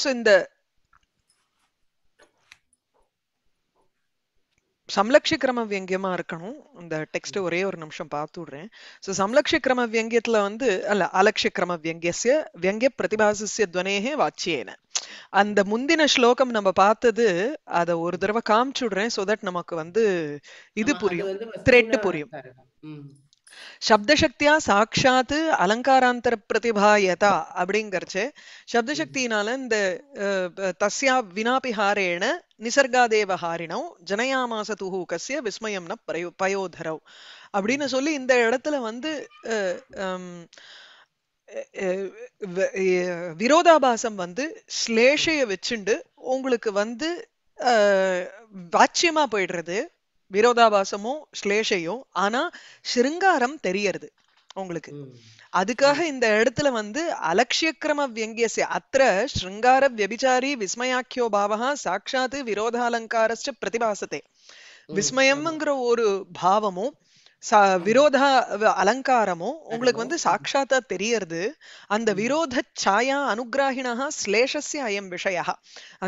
So இந்த சம்லக்ஷ கிரம வியங்கியமா இருக்கணும் இந்த டெக்ஸ்ட் ஒரே ஒரு நிமிஷம் பார்த்து விடுறேன் ஸோ சம்லக்ஷ கிரம வியங்கியத்துல வந்து அல்ல அலக்ஷ கிரம வியங்கியசிய வியங்கிய பிரதிபாசிய துவனேகே வாட்சியேன அந்த முந்தின ஸ்லோகம் நம்ம பார்த்தது அதை ஒரு தடவை விடுறேன் சோ தட் நமக்கு வந்து இது புரியும் த்ரெட் புரியும் சப்தசக்தியா சாட்சாத்து அலங்காராந்தர பிரதிபாயதா அப்படிங்கிறச்சு சப்தசக்தினால இந்த தஸ்யா வினாபிஹாரேண நிசர்காதேவ ஹாரிணம் ஜனயாமாச விஸ்மயம் விஸ்மயம்ன பயோ பயோதரவ் அப்படின்னு சொல்லி இந்த இடத்துல வந்து விரோதாபாசம் வந்து ஸ்லேஷைய வச்சுண்டு உங்களுக்கு வந்து வாச்சியமா போயிடுறது விரோதாபாசமும் ஸ்லேஷையும் ஆனா ஸ்ருங்காரம் தெரியறது உங்களுக்கு அதுக்காக இந்த இடத்துல வந்து அலட்சியக்கிரம வியங்கியச அத்த ஸ்ருங்கார வியபிச்சாரி விஸ்மயாக்கியோ பாவகா சாட்சாத்து விரோதாலங்காரஸ்ட பிரதிபாசத்தை விஸ்மயம்ங்கிற ஒரு பாவமும் சா அலங்காரமும் உங்களுக்கு வந்து சாட்சாத்தா தெரியறது அந்த விரோத சாயா அனுகிராகினா ஸ்லேஷஸ்ய அயம் விஷயா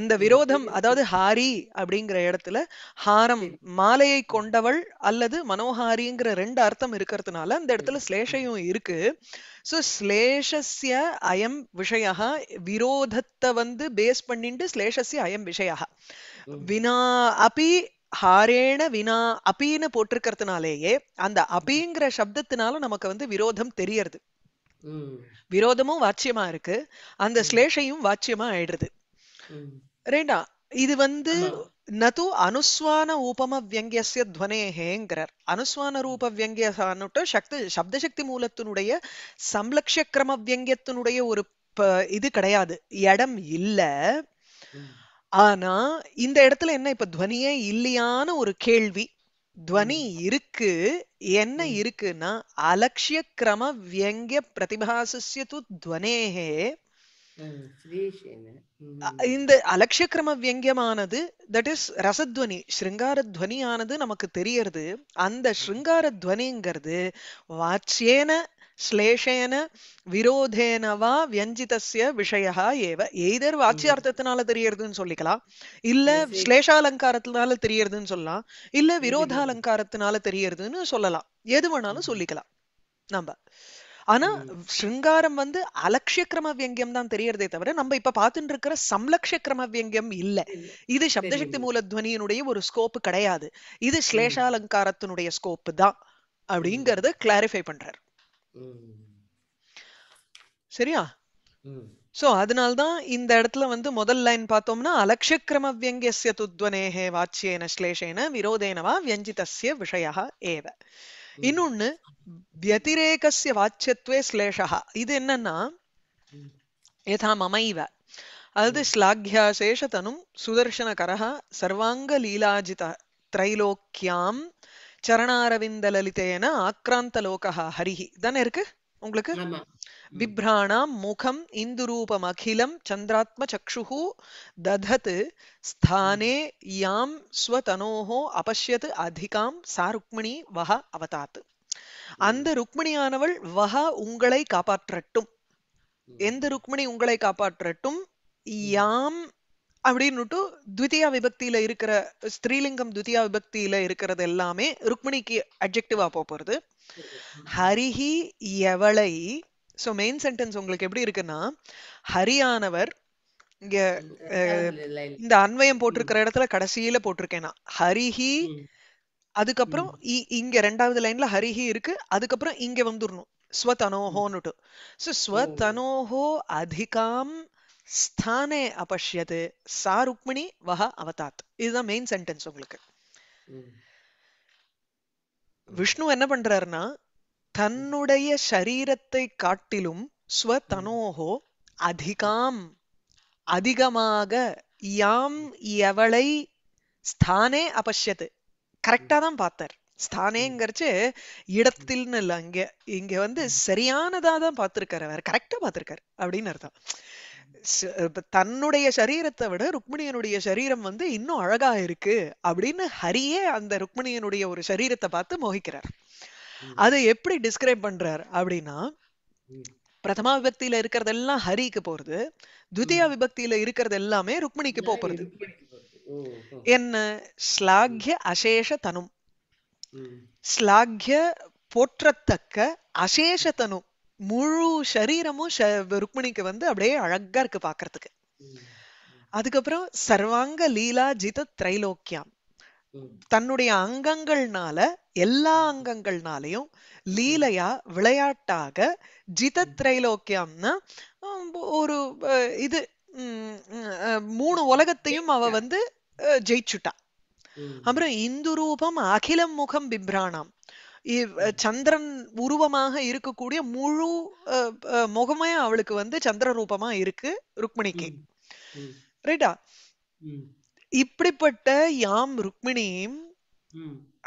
அந்த விரோதம் அதாவது ஹாரி அப்படிங்கிற இடத்துல ஹாரம் மாலையை கொண்டவள் அல்லது மனோஹாரிங்கிற ரெண்டு அர்த்தம் இருக்கிறதுனால அந்த இடத்துல ஸ்லேஷையும் இருக்கு ஸோ ஸ்லேஷஸ்ய அயம் விஷயா விரோதத்தை வந்து பேஸ் பண்ணிட்டு ஸ்லேஷஸ்ய அயம் விஷயா வினா அப்பி ஹாரேன வினா அப்பின்னு போட்டிருக்கிறதுனாலேயே அந்த அபிங்கிற சப்தத்தினால நமக்கு வந்து விரோதம் தெரியறது விரோதமும் வாட்சியமா இருக்கு அந்த ஸ்லேஷையும் வாட்சியமா ஆயிடுறது ரெண்டா இது வந்து நது அனுஸ்வான ஊபம வியங்கியசிய துவனேகேங்கிறார் அனுஸ்வான ரூப வியங்கியசானுட்டு சக்தி சப்தசக்தி மூலத்தினுடைய சம்லக்ஷ கிரம வியங்கியத்தினுடைய ஒரு இது கிடையாது இடம் இல்லை ஆனா இந்த இடத்துல என்ன இப்ப துவனியே இல்லையான ஒரு கேள்வி துவனி இருக்கு என்ன இருக்குன்னா அலட்சிய கிரம வியங்கிய பிரதிபாசிய து துவனேகே இந்த கிரம வியங்கியமானது தட் இஸ் ரசத்வனி ஸ்ருங்கார துவனியானது நமக்கு தெரியறது அந்த ஸ்ருங்கார துவனிங்கிறது வாட்சியேன ஸ்லேஷேன விரோதேனவா வியஞ்சிதஸ்ய விஷயா ஏவ எய்தர் வாச்சியார்த்தத்தினால தெரியறதுன்னு சொல்லிக்கலாம் இல்ல ஸ்லேஷாலங்காரத்தினால தெரியறதுன்னு சொல்லலாம் இல்ல விரோதாலங்காரத்தினால தெரியறதுன்னு சொல்லலாம் எது வேணாலும் mm-hmm. சொல்லிக்கலாம் நம்ம ஆனா ஸ்ருங்காரம் mm-hmm. வந்து அலட்சிய கிரம வியங்கியம் தான் தெரியறதே தவிர நம்ம இப்ப பாத்துட்டு இருக்கிற சம்லக்ஷ கிரம வியங்கியம் இல்ல இது சப்தசக்தி மூல துவனியினுடைய ஒரு ஸ்கோப்பு கிடையாது இது mm-hmm. ஸ்லேஷாலங்காரத்தினுடைய ஸ்கோப்பு தான் அப்படிங்கறத கிளாரிஃபை பண்றாரு சரியா சோ அதனால்தான் இந்த இடத்துல வந்து முதல் லைன் பார்த்தோம்னா அலட்சியக்கிரம வியங்கிய துத்வனேகே வாச்சியேன ஸ்லேஷேன விரோதேனவா வியஞ்சிதஸ்ய விஷய ஏவ இன்னொன்னு வியதிரேகசிய வாச்சியத்துவே ஸ்லேஷா இது என்னன்னா யதா மமைவ அது ஸ்லாக்யா சேஷதனும் கரஹா சர்வாங்க லீலாஜித திரைலோக்கியாம் சரணாரவிந்த லலிதேன ஆக்ராந்த லோகா ஹரிஹி தானே இருக்கு உங்களுக்கு பிப்ராணாம் முகம் ரூபம் அகிலம் சந்திராத்ம சக்ஷுஹு ததத் ஸ்தானே யாம் ஸ்வதனோஹோ அபஷ்யத் அதிகாம் சா ருக்மிணி வஹ அவதாத் அந்த ருக்மிணியானவள் வஹ உங்களை காப்பாற்றட்டும் எந்த ருக்மிணி உங்களை காப்பாற்றட்டும் யாம் அப்படின்னுட்டு துவித்தியா விபக்தியில இருக்கிற ஸ்திரீலிங்கம் துவித்தியா விபக்தியில இருக்கிறது எல்லாமே ருக்மிணிக்கு அப்ஜெக்டிவா போறது ஹரிஹி எவளை சோ மெயின் சென்டென்ஸ் உங்களுக்கு எப்படி இருக்குன்னா ஹரியானவர் இங்க இந்த அன்வயம் போட்டிருக்கிற இடத்துல கடைசியில போட்டிருக்கேன் ஹரிஹி அதுக்கப்புறம் இங்க ரெண்டாவது லைன்ல ஹரிஹி இருக்கு அதுக்கப்புறம் இங்க வந்துடணும் ஸ்வதனோஹோன்னுட்டு ஸோ ஸ்வதனோஹோ அதிகாம் ஸ்தானே அபஷ்யது சா ருக்மிணி வஹ அவதாத் இதுதான் மெயின் சென்டென்ஸ் உங்களுக்கு விஷ்ணு என்ன பண்றாருன்னா தன்னுடைய சரீரத்தை காட்டிலும் ஸ்வதனோஹோ அதிகாம் அதிகமாக யாம் எவளை ஸ்தானே அபஷ்யது கரெக்டா தான் பார்த்தார் ஸ்தானேங்கிறச்சு இடத்தில்னு இல்லை அங்க இங்க வந்து சரியானதா தான் பார்த்திருக்காரு அவர் கரெக்டா பார்த்திருக்காரு அப்படின்னு அர்த்தம் தன்னுடைய சரீரத்தை விட ருக்மிணியனுடைய சரீரம் வந்து இன்னும் அழகா இருக்கு அப்படின்னு ஹரியே அந்த ருக்மிணியனுடைய ஒரு சரீரத்தை பார்த்து மோகிக்கிறார் அதை எப்படி டிஸ்கிரைப் பண்றார் அப்படின்னா பிரதமா விபக்தியில இருக்கிறதெல்லாம் ஹரிக்கு போறது துதியா விபக்தியில இருக்கிறது எல்லாமே ருக்மிணிக்கு போறது என்ன ஸ்லாக்ய அசேஷ தனும் ஸ்லாக்ய போற்றத்தக்க அசேஷ தனும் முழு சரீரமும் ருக்மிணிக்கு வந்து அப்படியே அழகா இருக்கு பாக்குறதுக்கு அதுக்கப்புறம் சர்வாங்க லீலா ஜித திரைலோக்கியம் தன்னுடைய அங்கங்கள்னால எல்லா அங்கங்கள்னாலையும் லீலையா விளையாட்டாக ஜித திரைலோக்கியம்னா ஒரு இது மூணு உலகத்தையும் அவ வந்து ஜெயிச்சுட்டா அப்புறம் இந்து ரூபம் அகிலம் முகம் பிப்ராணம் சந்திரன் உருவமாக இருக்கக்கூடிய முழு முகமே அவளுக்கு வந்து சந்திர ரூபமா இருக்கு ருக்மிணிக்கு ரைட்டா இப்படிப்பட்ட யாம் ருக்மிணியும்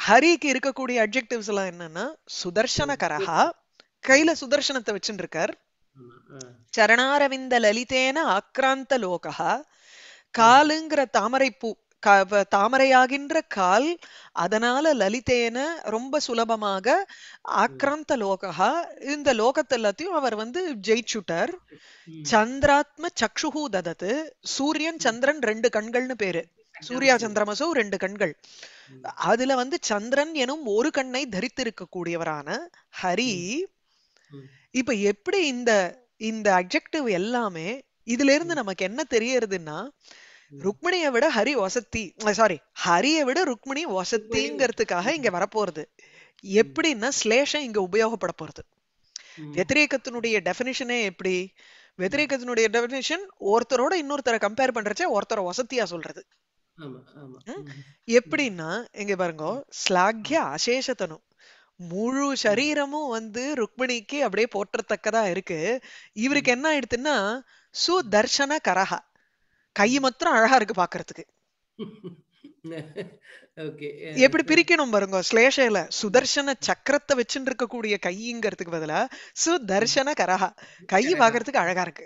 ஹரிக்கு இருக்கக்கூடிய அப்ஜெக்டிவ்ஸ் எல்லாம் என்னன்னா சுதர்சன கரஹா கையில சுதர்சனத்தை வச்சுருக்கார் சரணாரவிந்த லலிதேன ஆக்ராந்த லோகா காலுங்கிற தாமரைப்பூ தாமரையாகின்ற கால் அதனால லலிதேன ரொம்ப சுலபமாக ஆக்ராந்த லோகா இந்த லோகத்தை எல்லாத்தையும் அவர் வந்து ஜெயிச்சுட்டார் சந்திராத்ம சக்ஷுகு ததத்து சூரியன் சந்திரன் ரெண்டு கண்கள்னு பேரு சூர்யா சந்திரமசோ ரெண்டு கண்கள் அதுல வந்து சந்திரன் எனும் ஒரு கண்ணை தரித்திருக்க கூடியவரான ஹரி இப்ப எப்படி இந்த இந்த அப்ஜெக்டிவ் எல்லாமே இதுல இருந்து நமக்கு என்ன தெரியறதுன்னா ருக்மிணியை விட ஹரி வசத்தி சாரி ஹரியை விட ருக்மிணி வசத்திங்கிறதுக்காக இங்க வரப்போறது எப்படின்னா ஸ்லேஷம் இங்க உபயோகப்பட போறது வெத்திரேக்கத்தினுடைய டெபினிஷனே எப்படி வெத்திரேக்கத்தினுடைய டெபினிஷன் ஒருத்தரோட இன்னொருத்தரை கம்பேர் பண்றச்சே ஒருத்தரை வசத்தியா சொல்றது எப்படின்னா இங்க பாருங்க ஸ்லாக்ய அசேஷத்தனும் முழு சரீரமும் வந்து ருக்மிணிக்கு அப்படியே போற்றத்தக்கதா இருக்கு இவருக்கு என்ன ஆயிடுத்துன்னா சுதர்ஷன கரகா கை மாத்திரம் அழகா இருக்கு பாக்குறதுக்கு எப்படி பிரிக்கணும் பாருங்க ஸ்லேஷையில சுதர்சன சக்கரத்தை வச்சுட்டு இருக்கக்கூடிய கைங்கிறதுக்கு பதிலா சுதர்சன கரகா கை பாக்குறதுக்கு அழகா இருக்கு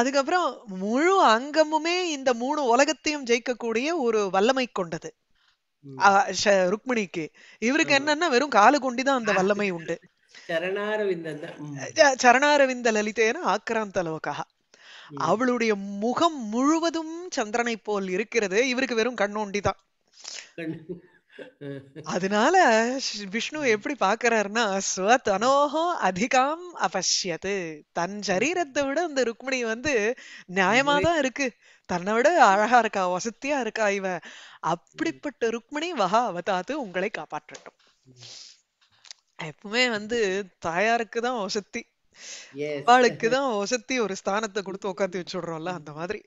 அதுக்கப்புறம் முழு அங்கமுமே இந்த மூணு உலகத்தையும் ஜெயிக்கக்கூடிய ஒரு வல்லமை கொண்டது ருக்மிணிக்கு இவருக்கு என்னன்னா வெறும் காலு கொண்டிதான் அந்த வல்லமை உண்டு சரணாரவிந்தன் சரணாரவிந்த லலிதேன ஆக்கிராந்த லோகா அவளுடைய முகம் முழுவதும் சந்திரனை போல் இருக்கிறது இவருக்கு வெறும் கண்ணோண்டி தான் அதனால விஷ்ணு எப்படி பாக்குறாருன்னா ஸ்வதனோஹோ அதிகம் அபஷ்யத்து தன் சரீரத்தை விட அந்த ருக்மிணி வந்து நியாயமா தான் இருக்கு தன்னை விட அழகா இருக்கா வசத்தியா இருக்கா இவ அப்படிப்பட்ட ருக்மிணி வகா அவதாத்து உங்களை காப்பாற்றட்டும் எப்பவுமே வந்து தாயாருக்குதான் வசத்தி அவளுக்கு தான் ஒசத்தி ஒரு ஸ்தானத்தை கொடுத்து உட்காந்து வச்சுடுறோம்ல அந்த மாதிரி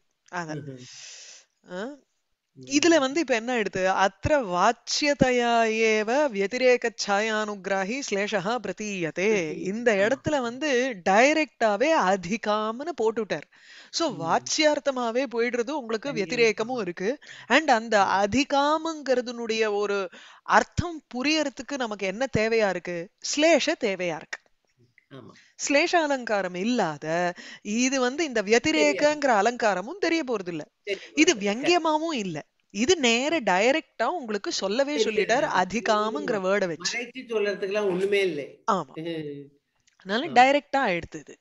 இதுல mm-hmm. வந்து இப்ப என்ன எடுத்து அத்த வாச்சியதையா ஏவ வத்திரேக சாயானுகிராகி ஸ்லேஷா பிரதீயதே இந்த இடத்துல வந்து டைரக்டாவே அதிகாம்னு போட்டுட்டார் சோ mm-hmm. வாச்சியார்த்தமாவே போயிடுறது உங்களுக்கு வத்திரேகமும் இருக்கு அண்ட் அந்த அதிகாமங்கிறதுனுடைய ஒரு அர்த்தம் புரியறதுக்கு நமக்கு என்ன தேவையா இருக்கு ஸ்லேஷ தேவையா இருக்கு ஸ்லேஷ அலங்காரம் இல்லாத இது வந்து இந்த வத்திரேகங்கிற அலங்காரமும் தெரிய போறது இல்ல இது வியங்கியமாவும் இல்ல இது நேர டைரக்டா உங்களுக்கு சொல்லவே சொல்லிட்டார் அதிகாமங்கிற வேர்ட வச்சு ஒண்ணுமே இல்லை ஆமா அதனால டைரக்டா எடுத்தது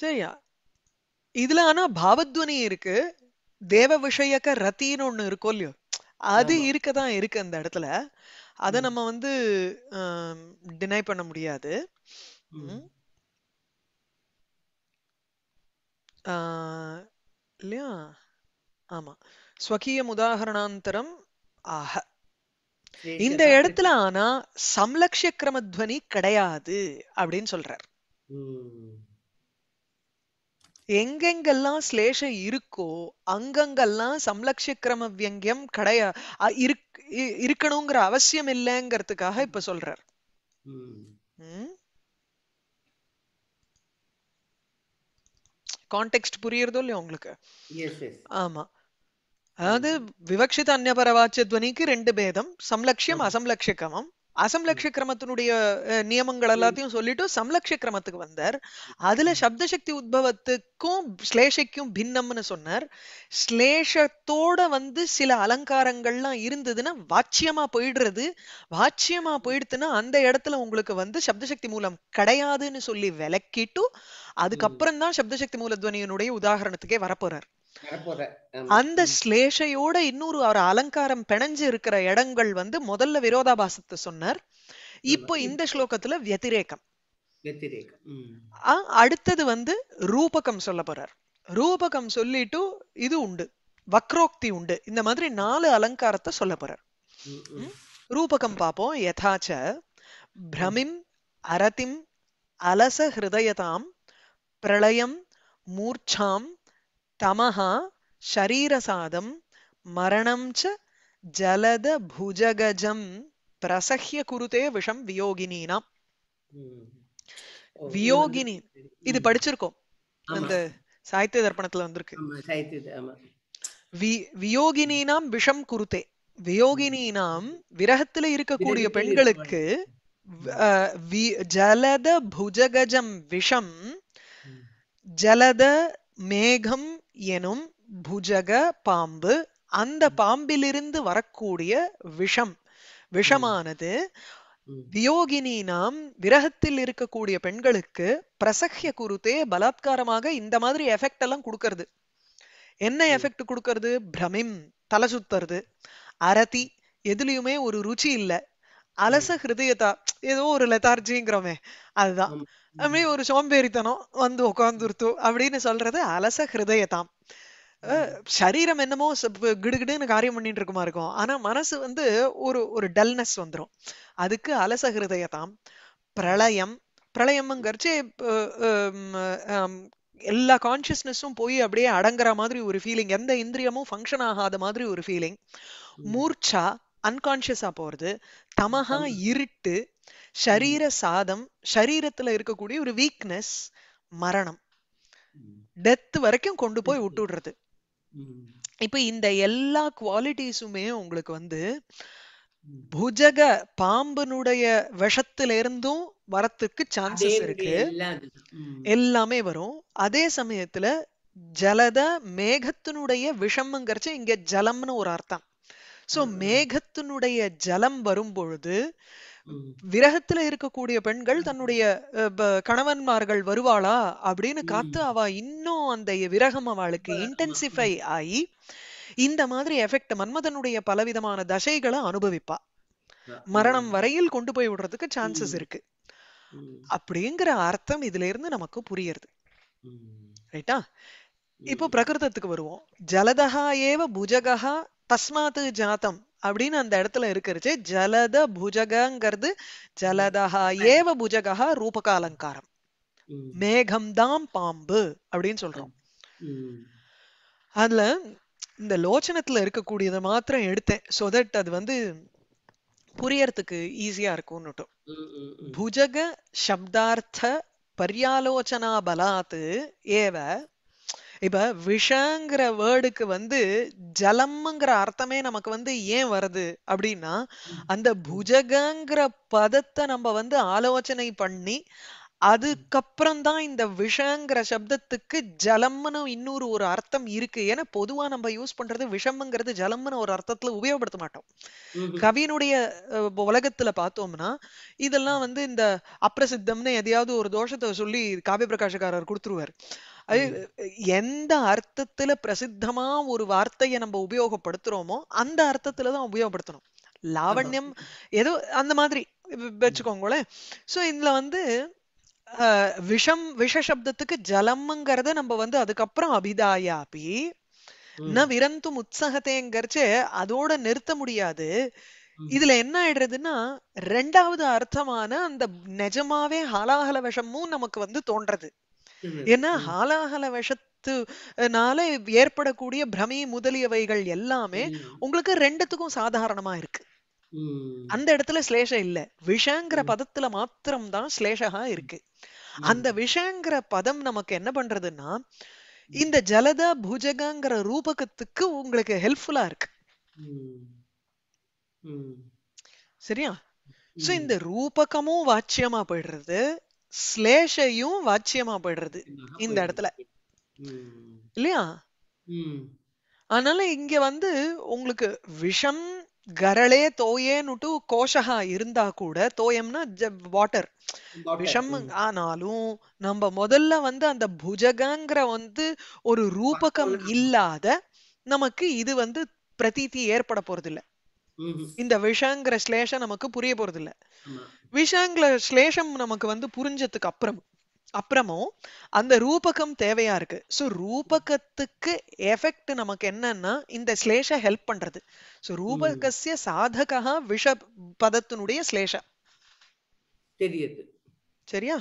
சரியா இதுல ஆனா பாவத்வனி இருக்கு தேவ விஷயக்க ரத்தின்னு ஒண்ணு இருக்கும் இல்லையோ அது இருக்கதான் இருக்கு அந்த இடத்துல அதை நம்ம வந்து டினை பண்ண முடியாது இல்லையா ஆமா ஸ்வகீய உதாகரணாந்தரம் ஆக இந்த இடத்துல ஆனா சம்லக்ஷிய கிரமத்வனி கிடையாது அப்படின்னு சொல்றார் எங்கெங்கெல்லாம் ஸ்லேஷம் இருக்கோ அங்கங்கெல்லாம் சம்லக்ஷ கிரம வியங்கியம் கிடையா இருக்கணுங்கிற அவசியம் இல்லைங்கிறதுக்காக இப்ப சொல்றார் கான்டெக்ஸ்ட் புரியுறதோ இல்லையா உங்களுக்கு ஆமா அதாவது விவக்ஷித அந்நியபரவாச்சிய துவனிக்கு ரெண்டு பேதம் சம்லக்ஷியம் அசம்லட்சிய அசம்லக்ஷ கிரமத்தினுடைய நியமங்கள் எல்லாத்தையும் சொல்லிட்டு சம்லக்ஷ கிரமத்துக்கு வந்தார் அதுல சப்தசக்தி உத்பவத்துக்கும் ஸ்லேஷைக்கும் பின்னம்னு சொன்னார் ஸ்லேஷத்தோட வந்து சில அலங்காரங்கள்லாம் இருந்ததுன்னா வாட்சியமா போயிடுறது வாட்சியமா போயிடுத்துன்னா அந்த இடத்துல உங்களுக்கு வந்து சப்தசக்தி மூலம் கிடையாதுன்னு சொல்லி விளக்கிட்டு அதுக்கப்புறம் தான் சப்தசக்தி மூலத்வனியினுடைய உதாரணத்துக்கே வரப்போறார் அந்த ஸ்லேஷையோட இன்னொரு அவர் அலங்காரம் பிணைஞ்சு இருக்கிற இடங்கள் வந்து முதல்ல விரோதாபாசத்தை சொன்னார் இப்போ இந்த ஸ்லோகத்துல வத்திரேக்கம் அடுத்தது வந்து ரூபகம் சொல்ல போறார் ரூபகம் சொல்லிட்டு இது உண்டு வக்ரோக்தி உண்டு இந்த மாதிரி நாலு அலங்காரத்தை சொல்ல போறார் ரூபகம் பார்ப்போம் யதாச்ச பிரமிம் அரதிம் அலச ஹிருதயதாம் பிரளயம் மூர்ச்சாம் தமஹா शरीरसादं मरणं ஜலத புஜகஜம் பிரசஹ்ய குருதே விஷம் வியோகினா வியோகினி இது படிச்சிருக்கோம் அந்த சாகித்ய தர்ப்பணத்துல வந்திருக்கு வியோகினாம் விஷம் குருத்தே வியோகினாம் விரகத்துல இருக்கக்கூடிய பெண்களுக்கு ஜலத புஜகஜம் விஷம் ஜலத மேகம் எனும் புஜக பாம்பு அந்த பாம்பிலிருந்து வரக்கூடிய விஷம் விஷமானது வியோகினி நாம் விரகத்தில் இருக்கக்கூடிய பெண்களுக்கு பிரசஹ்ய குருத்தே பலாத்காரமாக இந்த மாதிரி எஃபெக்ட் எல்லாம் கொடுக்கறது என்ன எஃபெக்ட் கொடுக்கறது பிரமிம் தலை சுத்துறது அரதி எதுலயுமே ஒரு ருச்சி இல்ல அலச ஹிருதயதா ஏதோ ஒரு லெத்தார்ஜிங்கிறோமே அதுதான் அப்படி ஒரு சோம்பேறித்தனம் வந்து உட்காந்துருத்து அப்படின்னு சொல்றது அலச ஹிருதயத்தாம் சரீரம் என்னமோ கிடுகிடுன்னு காரியம் பண்ணிட்டு இருக்குமா இருக்கும் ஆனா மனசு வந்து ஒரு ஒரு டல்னஸ் வந்துடும் அதுக்கு அலச ஹிருதயத்தாம் பிரளயம் பிரளயம்ங்கிறச்சு எல்லா கான்சியஸ்னஸும் போய் அப்படியே அடங்குற மாதிரி ஒரு ஃபீலிங் எந்த இந்திரியமும் ஃபங்க்ஷன் ஆகாத மாதிரி ஒரு ஃபீலிங் மூர்ச்சா அன்கான்சியஸா போறது தமஹா இருட்டு சரீர சாதம் சரீரத்துல இருக்கக்கூடிய ஒரு வீக்னஸ் மரணம் டெத் வரைக்கும் கொண்டு போய் விட்டுடுறது இப்ப இந்த எல்லா குவாலிட்டிஸுமே உங்களுக்கு வந்து புஜக பாம்பனுடைய விஷத்துல இருந்தும் வரத்துக்கு சான்சஸ் இருக்கு எல்லாமே வரும் அதே சமயத்துல ஜலத மேகத்தினுடைய விஷம்ங்கிறச்சு இங்க ஜலம்னு ஒரு அர்த்தம் சோ மேகத்தினுடைய ஜலம் வரும் பொழுது விரகத்துல இருக்கக்கூடிய பெண்கள் தன்னுடைய கணவன்மார்கள் வருவாளா அப்படின்னு காத்து அவ இன்னும் அந்த விரகம் அவளுக்கு இன்டென்சிஃபை ஆகி இந்த மாதிரி எஃபெக்ட் மன்மதனுடைய பலவிதமான தசைகளை அனுபவிப்பா மரணம் வரையில் கொண்டு போய் விடுறதுக்கு சான்சஸ் இருக்கு அப்படிங்கிற அர்த்தம் இதுல இருந்து நமக்கு புரியுது ரைட்டா இப்போ பிரகிருதத்துக்கு வருவோம் ஜலதகா ஏவ புஜகா தஸ்மாத்து ஜாத்தம் அப்படின்னு அந்த இடத்துல இருக்கிறச்சு ஜலத புஜகங்கிறது ஜலதஹா ஏவ புஜகா ரூபக அலங்காரம் மேகம் தான் பாம்பு அப்படின்னு சொல்றோம் அதுல இந்த லோச்சனத்துல இருக்கக்கூடியதை மாத்திரம் எடுத்தேன் சோ தட் அது வந்து புரியறதுக்கு ஈஸியா இருக்கும்னுட்டும் புஜக சப்தார்த்த பரியாலோச்சனா பலாத்து ஏவ இப்ப விஷங்கிற வேர்டுக்கு வந்து ஜலம்ங்கிற அர்த்தமே நமக்கு வந்து ஏன் வருது அப்படின்னா அந்த புஜகங்கிற பதத்தை நம்ம வந்து ஆலோசனை பண்ணி அதுக்கப்புறம் தான் இந்த விஷங்கிற சப்தத்துக்கு ஜலம்னு இன்னொரு ஒரு அர்த்தம் இருக்கு ஏன்னா பொதுவா நம்ம யூஸ் பண்றது விஷம்ங்கிறது ஜலம்னு ஒரு அர்த்தத்துல உபயோகப்படுத்த மாட்டோம் கவியினுடைய உலகத்துல பார்த்தோம்னா இதெல்லாம் வந்து இந்த அப்பிரசித்தம்னு எதையாவது ஒரு தோஷத்தை சொல்லி காவிய பிரகாஷக்காரர் கொடுத்துருவார் அது எந்த அர்த்தத்துல பிரசித்தமா ஒரு வார்த்தையை நம்ம உபயோகப்படுத்துறோமோ அந்த அர்த்தத்துல தான் உபயோகப்படுத்தணும் லாவண்யம் ஏதோ அந்த மாதிரி வச்சுக்கோங்களேன் சோ இதுல வந்து விஷம் விஷ சப்தத்துக்கு ஜலம்ங்கிறத நம்ம வந்து அதுக்கப்புறம் அபிதாயாபி ந விரந்தும் உற்சகத்தைங்கிறச்சு அதோட நிறுத்த முடியாது இதுல என்ன ஆயிடுறதுன்னா ரெண்டாவது அர்த்தமான அந்த நிஜமாவே ஹலாஹல விஷமும் நமக்கு வந்து தோன்றது ஏன்னா ஹாலாஹல விஷத்துனால ஏற்படக்கூடிய பிரமி முதலியவைகள் எல்லாமே உங்களுக்கு ரெண்டுத்துக்கும் சாதாரணமா இருக்கு அந்த இடத்துல ஸ்லேஷம் இல்ல விஷங்கிற பதத்துல மாத்திரம்தான் சிலேஷகா இருக்கு அந்த விஷங்கிற பதம் நமக்கு என்ன பண்றதுன்னா இந்த ஜலத புஜகங்கிற ரூபகத்துக்கு உங்களுக்கு ஹெல்ப்ஃபுல்லா இருக்கு சரியா சோ இந்த ரூபகமும் வாச்சியமா போயிடுறது ஸ்லேஷையும் வாச்சியமா போயிடுறது இந்த இடத்துல இல்லையா அதனால இங்க வந்து உங்களுக்கு விஷம் கரளே தோயேன்னுட்டு கோஷகா இருந்தா கூட தோயம்னா வாட்டர் விஷம் ஆனாலும் நம்ம முதல்ல வந்து அந்த புஜகங்கிற வந்து ஒரு ரூபகம் இல்லாத நமக்கு இது வந்து பிரதீதி ஏற்பட போறது இல்லை இந்த விஷங்கிற ஸ்லேஷம் நமக்கு புரிய போறது இல்ல விஷங்கிற ஸ்லேஷம் நமக்கு வந்து புரிஞ்சதுக்கு அப்புறம் அப்புறமும் அந்த ரூபகம் தேவையா இருக்கு ஸோ ரூபகத்துக்கு எஃபெக்ட் நமக்கு என்னன்னா இந்த ஸ்லேஷ ஹெல்ப் பண்றது ஸோ ரூபகசிய சாதகா விஷ பதத்தினுடைய ஸ்லேஷ தெரியுது சரியா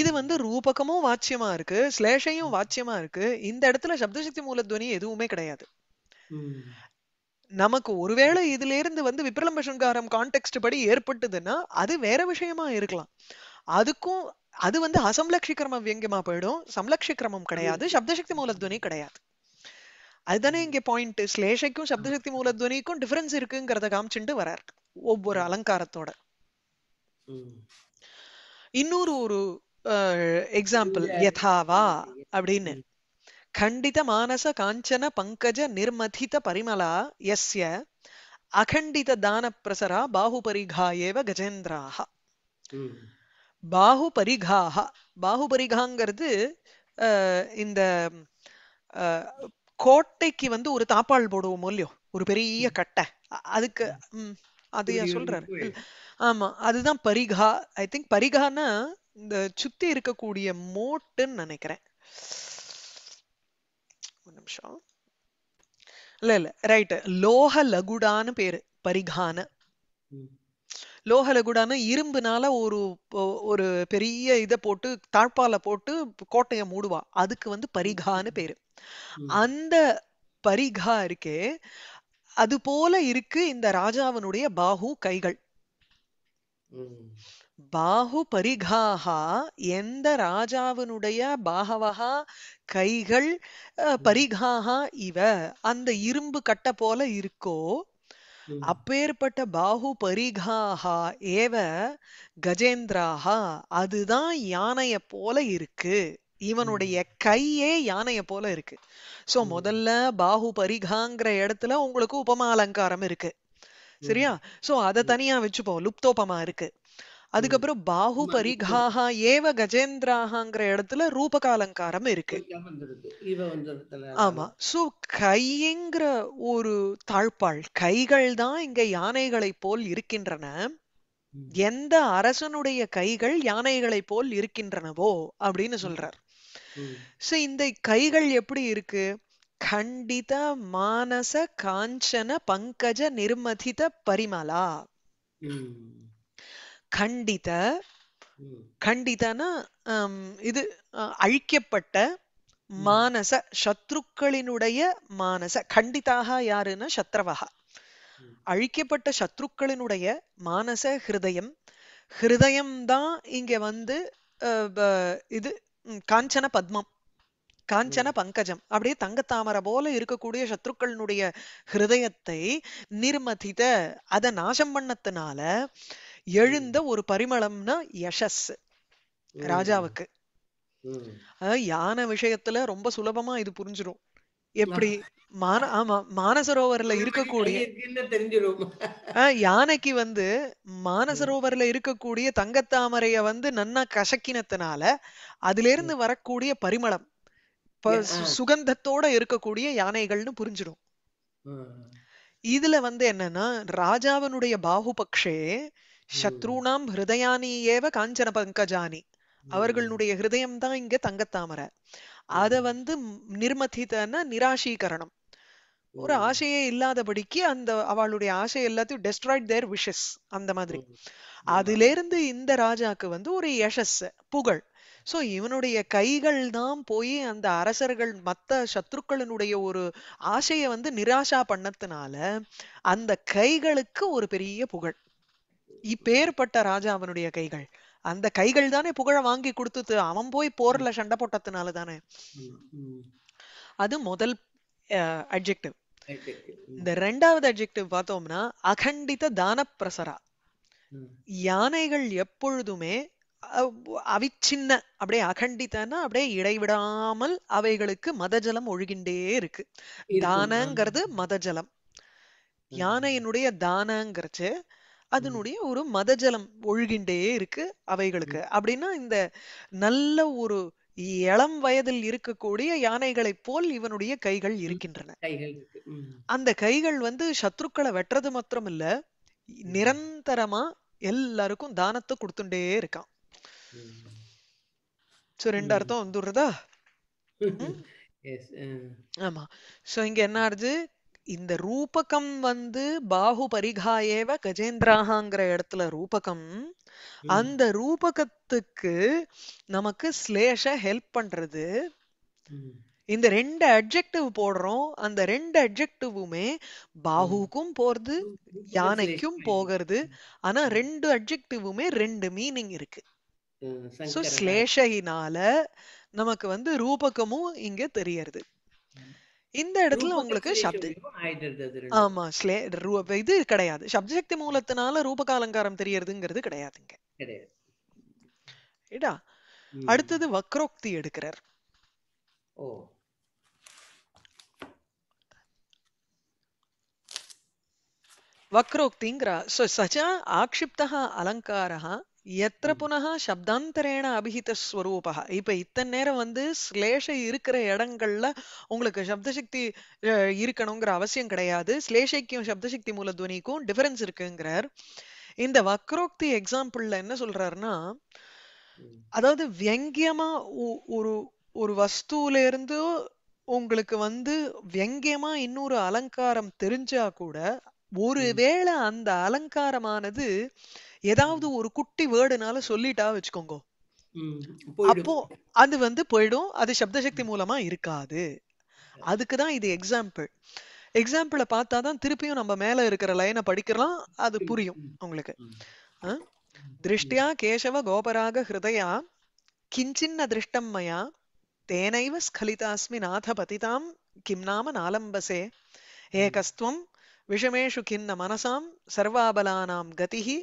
இது வந்து ரூபகமும் வாட்சியமா இருக்கு ஸ்லேஷையும் வாட்சியமா இருக்கு இந்த இடத்துல சப்தசக்தி மூலத்வனி எதுவுமே கிடையாது நமக்கு ஒருவேளை இதுல இருந்து வந்து விப்ரலம்பசங்காரம் கான்டெக்ட் படி ஏற்பட்டதுன்னா அது வேற விஷயமா இருக்கலாம் அதுக்கும் அது வந்து அசம்லக்ஷி வியங்கமா போயிடும் சம்லக்ஷி கிரமம் கிடையாது சப்தசக்தி மூலத்வனி கிடையாது அதுதானே இங்க பாயிண்ட் ஸ்லேஷைக்கும் சப்தசக்தி மூலத்வனிக்கும் டிஃபரன்ஸ் இருக்குங்கிறத காமிச்சுட்டு வரார் ஒவ்வொரு அலங்காரத்தோட இன்னொரு ஒரு எக்ஸாம்பிள் யதாவா அப்படின்னு ಖಂಡಿತ ಮಾನಸ ಕಾಂಚನ ಪಂಕಜ ನಿರ್ಮಥಿತ ಪರಿಮಳ ಯಸ್ಯ ಅಖಂಡಿತ ದಾನ ಪ್ರಸರ ಬಾಹುಪರಿಘಾಯೇವ ಗಜೇಂದ್ರಾಹ பாகுபரிகாக பாகுபரிகாங்கிறது இந்த கோட்டைக்கு வந்து ஒரு தாப்பாள் போடுவோம் இல்லையோ ஒரு பெரிய கட்டை அதுக்கு அது சொல்றாரு ஆமா அதுதான் பரிகா ஐ திங்க் பரிகான்னா இந்த சுத்தி இருக்கக்கூடிய மோட்டுன்னு நினைக்கிறேன் ஒரு நிமிஷம் இல்ல இல்ல ரைட் லோக லகுடான்னு பேரு பரிகான லோக லகுடான இரும்புனால ஒரு ஒரு பெரிய இதை போட்டு தாழ்பால போட்டு கோட்டையை மூடுவா அதுக்கு வந்து பரிகான்னு பேரு அந்த பரிகா இருக்கே அது போல இருக்கு இந்த ராஜாவனுடைய பாகு கைகள் பாஹு பரிகாஹா எந்த ராஜாவினுடைய பாகவஹா கைகள் பரிகாஹா இவ அந்த இரும்பு கட்ட போல இருக்கோ அப்பேற்பட்ட பாகு பரிகாஹா ஏவ கஜேந்திராஹா அதுதான் யானைய போல இருக்கு இவனுடைய கையே யானைய போல இருக்கு சோ முதல்ல பாகு பரிகாங்கிற இடத்துல உங்களுக்கு உபமா அலங்காரம் இருக்கு சரியா சோ அத தனியா வச்சுப்போம் லுப்தோபமா இருக்கு அதுக்கப்புறம் பாஹு பரிகாஹா ஏவ கஜேந்திராஹாங்கிற இடத்துல ரூபகாலங்காரம் இருக்கு ஆமா சோ கைங்கிற ஒரு தாழ்பாள் கைகள் தான் இங்க யானைகளை போல் இருக்கின்றன எந்த அரசனுடைய கைகள் யானைகளை போல் இருக்கின்றனவோ அப்படின்னு சொல்றார் சோ இந்த கைகள் எப்படி இருக்கு கண்டித மானச காஞ்சன பங்கஜ நிர்மதித பரிமலா கண்டித கண்டிதனா இது அழிக்கப்பட்ட மானச சத்ருக்களினுடைய மானச கண்டிதாக யாருன்னா சத்ரவகா அழிக்கப்பட்ட சத்ருக்களினுடைய மானச ஹிருதயம் ஹிருதயம்தான் இங்க வந்து இது காஞ்சன பத்மம் காஞ்சன பங்கஜம் அப்படியே தங்கத்தாமரை போல இருக்கக்கூடிய சத்ருக்களினுடைய ஹிருதயத்தை நிர்மதித அதை நாசம் பண்ணத்தினால எழுந்த ஒரு பரிமளம்னா யசஸ் ராஜாவுக்கு யானை விஷயத்துல ரொம்ப சுலபமா இது புரிஞ்சிடும் எப்படி மான ஆமா மானசரோவர்ல இருக்கக்கூடிய யானைக்கு வந்து மானசரோவர்ல இருக்கக்கூடிய தங்கத்தாமரைய வந்து நன்னா கசக்கினத்தினால அதுல இருந்து வரக்கூடிய பரிமளம் சுகந்தத்தோட இருக்கக்கூடிய யானைகள்னு புரிஞ்சிடும் இதுல வந்து என்னன்னா ராஜாவனுடைய பாகுபக்ஷே சத்ருணாம் ஹிருதயானி ஏவ காஞ்சன பங்கஜானி அவர்களுடைய ஹிருதயம் தான் இங்க தங்கத்தாமரை அத வந்து நிர்மதித்தன நிராசீகரணம் ஒரு ஆசையே இல்லாதபடிக்கு அந்த அவளுடைய ஆசை எல்லாத்தையும் டெஸ்ட்ராய்ட் தேர் விஷஸ் அந்த மாதிரி அதுல இருந்து இந்த ராஜாக்கு வந்து ஒரு யசஸ் புகழ் சோ இவனுடைய கைகள் தான் போய் அந்த அரசர்கள் மத்த சத்ருக்களினுடைய ஒரு ஆசையை வந்து நிராசா பண்ணதுனால அந்த கைகளுக்கு ஒரு பெரிய புகழ் இப்பேற்பட்ட ராஜா அவனுடைய கைகள் அந்த கைகள் தானே புகழ வாங்கி கொடுத்து அவன் போய் போர்ல சண்டை போட்டதுனால தானே அது முதல் அட்ஜெக்டிவ் இந்த ரெண்டாவது அட்ஜெக்டிவ் பார்த்தோம்னா அகண்டித தான பிரசரா யானைகள் எப்பொழுதுமே அவிச்சின்ன அப்படியே அகண்டித்தன்னா அப்படியே இடைவிடாமல் அவைகளுக்கு மதஜலம் ஒழுகின்றே இருக்கு தானங்கிறது மதஜலம் யானையினுடைய தானங்கிறச்சு அதனுடைய ஒரு மதஜலம் ஒழுகின்றே இருக்கு அவைகளுக்கு அப்படின்னா இந்த நல்ல ஒரு இளம் வயதில் இருக்கக்கூடிய யானைகளைப் போல் இவனுடைய கைகள் இருக்கின்றன அந்த கைகள் வந்து சத்ருக்களை வெட்டுறது மாத்திரம் இல்ல நிரந்தரமா எல்லாருக்கும் தானத்தை கொடுத்துட்டே இருக்கான் சோ ரெண்டு அர்த்தம் வந்துடுறதா ஆமா சோ இங்க என்ன ஆறுது இந்த ரூபகம் வந்து பாஹு பரிகாயேவ கஜேந்திராகாங்கிற இடத்துல ரூபகம் அந்த ரூபகத்துக்கு நமக்கு ஸ்லேஷ ஹெல்ப் பண்றது இந்த ரெண்டு அட்ஜெக்டிவ் போடுறோம் அந்த ரெண்டு அட்ஜெக்டிவுமே பாஹுக்கும் போறது யானைக்கும் போகிறது ஆனா ரெண்டு அட்ஜெக்டிவுமே ரெண்டு மீனிங் இருக்கு சோ ஸ்லேஷையினால நமக்கு வந்து ரூபகமும் இங்க தெரியறது இந்த இடத்துல உங்களுக்கு சப்த ஆமா ஸ்லே இது கிடையாது சப்தசக்தி மூலத்தினால ரூபகாலங்காரம் தெரியறதுங்கிறது கிடையாதுங்க இடா அடுத்தது வக்ரோக்தி எடுக்கிறார் வக்ரோக்திங்கிற சச்சா ஆக்ஷிப்தா அலங்காரா எத்திர புனகா சப்தாந்தரேன அபிஹித ஸ்வரூபா இப்ப இத்தனை நேரம் வந்து ஸ்லேஷ இருக்கிற இடங்கள்ல உங்களுக்கு சப்தசக்தி இருக்கணுங்கிற அவசியம் கிடையாது ஸ்லேஷைக்கும் சப்தசக்தி துவனிக்கும் டிஃபரன்ஸ் இருக்குங்கிறார் இந்த வக்ரோக்தி எக்ஸாம்பிள்ல என்ன சொல்றாருன்னா அதாவது வியங்கியமா ஒரு ஒரு வஸ்துல இருந்து உங்களுக்கு வந்து வியங்கியமா இன்னொரு அலங்காரம் தெரிஞ்சா கூட ஒருவேளை அந்த அலங்காரமானது ஏதாவது ஒரு குட்டி வேர்டுனால சொல்லிட்டா வச்சுக்கோங்க அப்போ அது வந்து போயிடும் அது சப்தசக்தி மூலமா இருக்காது அதுக்குதான் இது எக்ஸாம்பிள் எக்ஸாம்பிளை பார்த்தா தான் திருப்பியும் நம்ம மேல இருக்கிற லைனை படிக்கிறோம் அது புரியும் உங்களுக்கு திருஷ்டியா கேசவ கோபராக ஹிருதயா கிஞ்சின்ன திருஷ்டம் மயா தேனைவ ஸ்கலிதாஸ்மி நாத பதிதாம் கிம் நாம நாலம்பசே ஏகஸ்துவம் விஷமேஷு கிண்ண மனசாம் சர்வாபலானாம் கதிஹி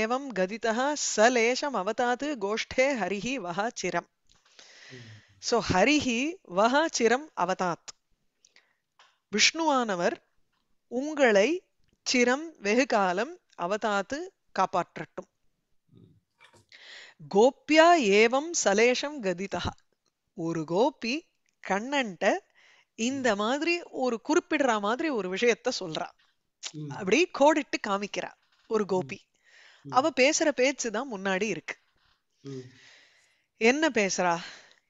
ஏவம் கதிதா சலேஷம் அவதாது கோஷ்டே ஹரிஹி வஹா சிரம் சோ ஹரிஹி வஹா சிரம் அவதாத் விஷ்ணுவானவர் உங்களை சிரம் வெகு காலம் அவதாத்து காப்பாற்றட்டும் கோப்யா ஏவம் சலேஷம் கதிதா ஒரு கோபி கண்ணன்ட இந்த மாதிரி ஒரு குறிப்பிடுற மாதிரி ஒரு விஷயத்த சொல்றா அப்படி கோடிட்டு காமிக்கிறா ஒரு கோபி அவ பேசுற பேச்சு தான் முன்னாடி இருக்கு என்ன பேசுறா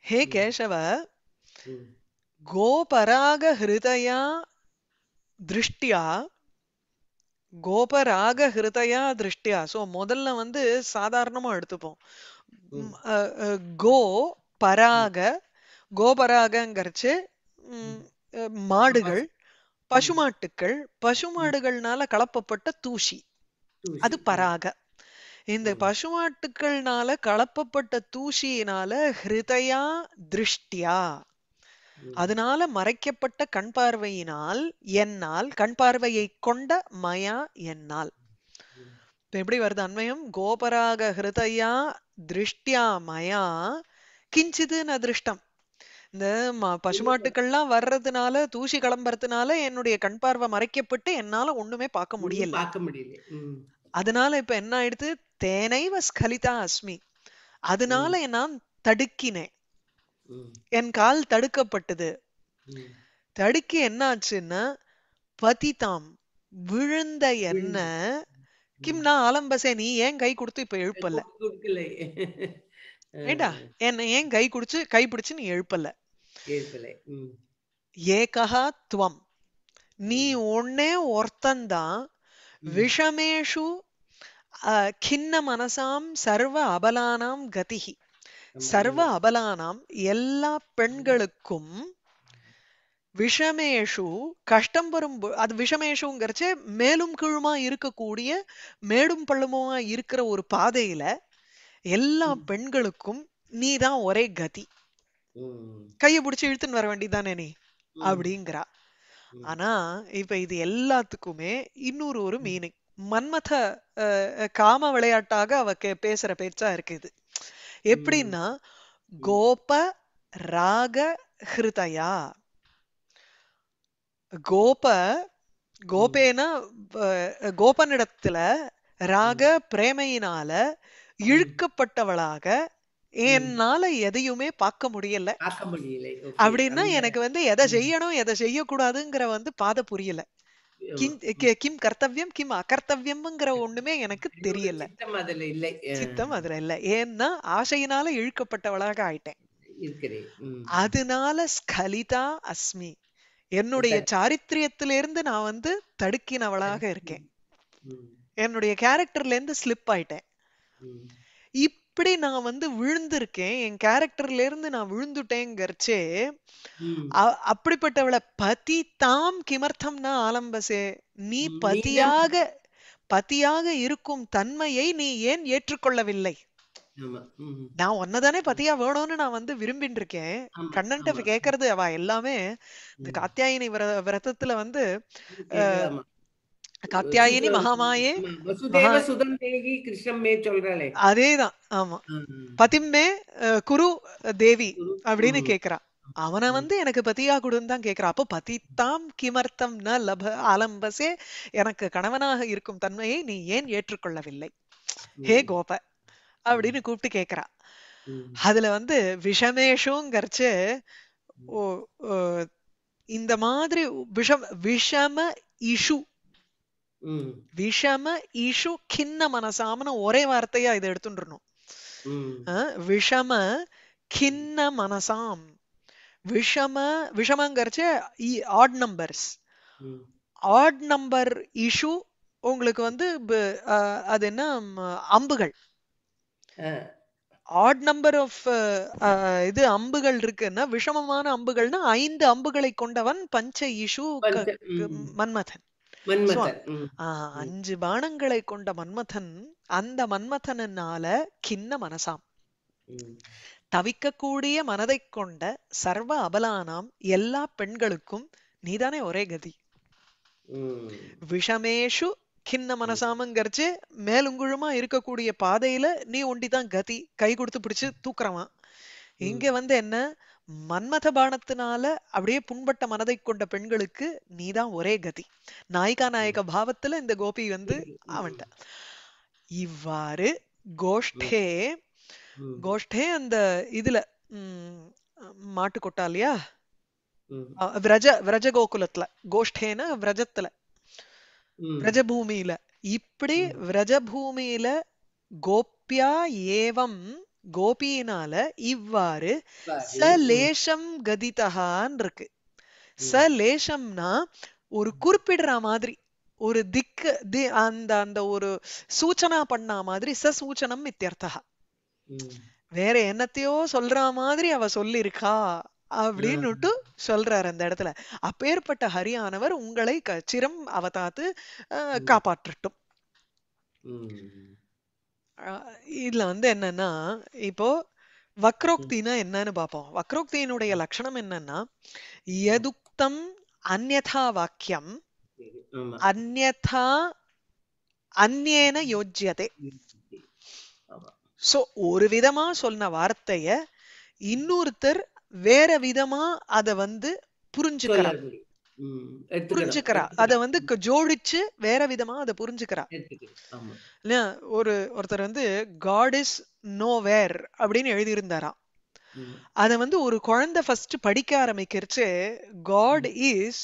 ஹே கேசவ கோபராக ஹிருதயா திருஷ்டியா கோபராக ஹிருதயா திருஷ்டியா சோ முதல்ல வந்து சாதாரணமா எடுத்துப்போம் கோ பராக கோபராகங்கிறச்சு மாடுகள் பசுமாட்டுக்கள் பசுமாடுகள்னால கலப்பப்பட்ட தூசி அது பராக இந்த பசுமாட்டுக்கள்னால கலப்பப்பட்ட தூசியினால ஹிருதயா திருஷ்டியா அதனால மறைக்கப்பட்ட கண் பார்வையினால் என்னால் கண் பார்வையை கொண்ட மயா என்னால் இப்ப எப்படி வருது அண்மையும் கோபராக ஹிருதயா திருஷ்டியா மயா கிஞ்சிது ந திருஷ்டம் இந்த பசுமாட்டுக்கள்லாம் வர்றதுனால தூசி கிளம்புறதுனால என்னுடைய கண் பார்வை மறைக்கப்பட்டு என்னால ஒண்ணுமே பார்க்க முடியல பார்க்க முடியல அதனால இப்ப என்ன ஆயிடுது தேனைவ ஸ்கலிதா அஸ்மி அதனால நான் தடுக்கினேன் என் கால் தடுக்கப்பட்டது தடுக்கி என்ன ஆச்சுன்னா பதிதாம் விழுந்த என்ன கிம் நான் ஆலம்பசே நீ ஏன் கை கொடுத்து இப்ப எழுப்பல ஏடா என்ன ஏன் கை குடிச்சு கை பிடிச்சு நீ எழுப்பல ஏகா துவம் நீ ஒன்னே ஒருத்தந்தான் விஷமேஷு கின்ன மனசாம் சர்வ அபலானாம் கதிகி சர்வ அபலானாம் எல்லா பெண்களுக்கும் விஷமேஷு கஷ்டம் வரும் அது விஷமேஷுங்கிறச்சு மேலும் கீழுமா இருக்கக்கூடிய மேடும் பள்ளமுமா இருக்கிற ஒரு பாதையில எல்லா பெண்களுக்கும் நீதான் ஒரே கதி கைய புடிச்சு இழுத்துன்னு வர வேண்டியதானே நீ அப்படிங்கிறா ஆனா இப்ப இது எல்லாத்துக்குமே இன்னொரு ஒரு மீனிங் மன்மத காம விளையாட்டாக அவ பேசுற பேச்சா இருக்கு இது எப்படின்னா கோப ராக ஹிருதயா கோப கோபேனா கோபனிடத்துல ராக பிரேமையினால இழுக்கப்பட்டவளாக என்னால எதையுமே பார்க்க முடியல அப்படின்னா எனக்கு வந்து எதை செய்யணும் எதை செய்யக்கூடாதுங்கிற வந்து பாதை புரியல கிம் கர்த்தவியம் கிம் அகர்த்தவியம்ங்கிற ஒண்ணுமே எனக்கு தெரியல சித்தம் அதுல இல்ல ஏன்னா ஆசையினால இழுக்கப்பட்டவளாக ஆயிட்டேன் அதனால ஸ்கலிதா அஸ்மி என்னுடைய சாரித்திரியத்திலிருந்து நான் வந்து தடுக்கினவளாக இருக்கேன் என்னுடைய கேரக்டர்ல இருந்து ஸ்லிப் ஆயிட்டேன் எப்படி நான் வந்து விழுந்திருக்கேன் என் கேரக்டர்ல இருந்து நான் விழுந்துட்டேங்கிறச்சே அப்படிப்பட்டவளை பதி தாம் கிமர்த்தம்னா ஆலம்பசே நீ பதியாக பதியாக இருக்கும் தன்மையை நீ ஏன் ஏற்றுக்கொள்ளவில்லை நான் ஒன்னதானே பத்தியா வேணும்னு நான் வந்து விரும்பின் இருக்கேன் கண்ணன்ட்ட கேக்குறது அவ எல்லாமே இந்த காத்தியாயினி விர விரதத்துல வந்து காத்தியாயினி மகாமாயே கிருஷ்ணம் அதேதான் ஆமா பதிம்மே குரு தேவி அப்படின்னு கேக்குறா அவனை வந்து எனக்கு பதியா கொடுன்னு தான் கேக்குறா அப்போ பதித்தாம் கிமர்த்தம் ந லப ஆலம்பசே எனக்கு கணவனாக இருக்கும் தன்மையை நீ ஏன் ஏற்றுக்கொள்ளவில்லை ஹே கோப அப்படின்னு கூப்பிட்டு கேக்குறா அதுல வந்து விஷமேஷுங்கரிச்சு இந்த மாதிரி விஷம் விஷம இஷு விஷம ஈஷு கிண்ண மனசாம்னு ஒரே வார்த்தையா இதை எடுத்துட்டுருணும் விஷம கிண்ண மனசாம் விஷம விஷமங்கிறச்சு odd numbers odd number issue உங்களுக்கு வந்து அது என்ன அம்புகள் ஆட் நம்பர் ஆஃப் இது அம்புகள் இருக்குன்னா விஷமமான அம்புகள்னா ஐந்து அம்புகளை கொண்டவன் பஞ்ச இஷு மன்மதன் அஞ்சு பானங்களை கொண்ட மன்மதன் அந்த மன்மதனால கிண்ண மனசாம் தவிக்கக்கூடிய மனதை கொண்ட சர்வ அபலானாம் எல்லா பெண்களுக்கும் நீதானே ஒரே கதி விஷமேஷு கிண்ண மனசாமங்கரிச்சு மேலுங்குழுமா இருக்கக்கூடிய பாதையில நீ ஒண்டிதான் கதி கை கொடுத்து பிடிச்சு தூக்குறவான் இங்க வந்து என்ன மன்மத பானத்தினால அப்படியே புண்பட்ட மனதை கொண்ட பெண்களுக்கு நீதான் ஒரே கதி நாயிகா நாயக பாவத்துல இந்த கோபி வந்து அவன்ட்ட இவ்வாறு கோஷ்டே கோஷ்டே அந்த இதுல உம் மாட்டு கொட்டா இல்லையா விரஜ விரஜ கோகுலத்துல கோஷ்டேன விரஜத்துல விரஜபூமியில இப்படி விரஜபூமியில கோப்பியா ஏவம் கோபியினால இவ்வாறு சலேஷம் கதிதகான் இருக்கு சலேஷம்னா ஒரு குறிப்பிடுற மாதிரி ஒரு திக்கு தி அந்த அந்த ஒரு சூச்சனா பண்ணா மாதிரி ச சூச்சனம் இத்தியர்த்தா வேற என்னத்தையோ சொல்ற மாதிரி அவ சொல்லிருக்கா அப்படின்னுட்டு சொல்றாரு அந்த இடத்துல அப்பேற்பட்ட ஹரியானவர் உங்களை சிரம் அவதாத்து காப்பாற்றட்டும் இதுல வந்து என்னன்னா இப்போ வக்ரோக்தினா என்னன்னு பார்ப்போம் வக்ரோக்தியினுடைய லட்சணம் என்னன்னா எதுக்தம் அந்யதா வாக்கியம் அந்யதா அந்நேன யோஜ்யதே சோ ஒரு விதமா சொன்ன வார்த்தைய இன்னொருத்தர் வேற விதமா அத வந்து புரிஞ்சுக்கிறார் புரிஞ்சுக்கிறா அதை வந்து ஜோடிச்சு வேற விதமா அத புரிஞ்சுக்கிறா ஒரு ஒருத்தர் வந்து காட் இஸ் நோ வேர் அப்படின்னு எழுதியிருந்தாராம் அத வந்து ஒரு குழந்தை ஃபர்ஸ்ட் படிக்க ஆரம்பிக்கிறச்சு காட் இஸ்